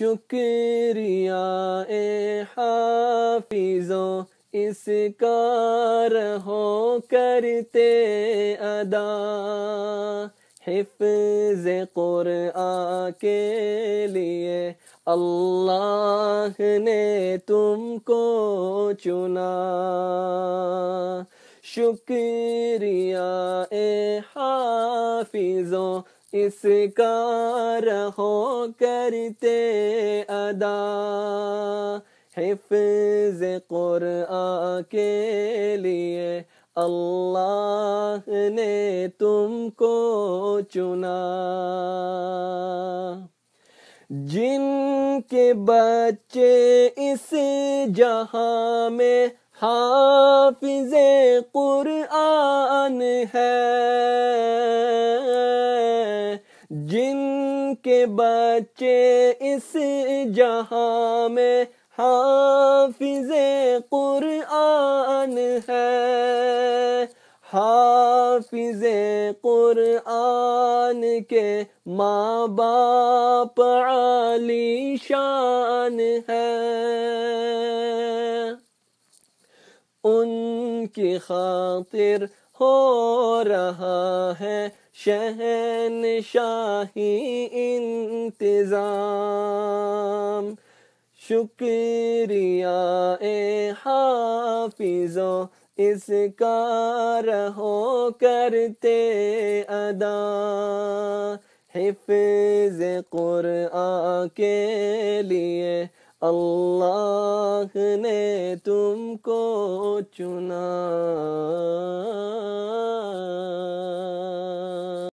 शुक्रिया ए हाफिजो कार हो करते अदा हिफ्ज कुरआ के लिए अल्लाह ने तुमको चुना शुक्रिया ए हाफिजों इसका रहो करते अदा हिफ कुर के लिए अल्लाह ने तुमको चुना जिनके बच्चे इस जहां में हाफिज कुरआन है जिनके बच्चे इस जहां में हाफिज कुरान है हाफिज कुरान के माँ बाप आलीशान है उनकी खातिर हो रहा है शहन शाही इंतजाम शुक्रिया ए हाफिजो इसका रहो करते अदा हिफिज कुर के लिए अल्लाह ने तुमको चुना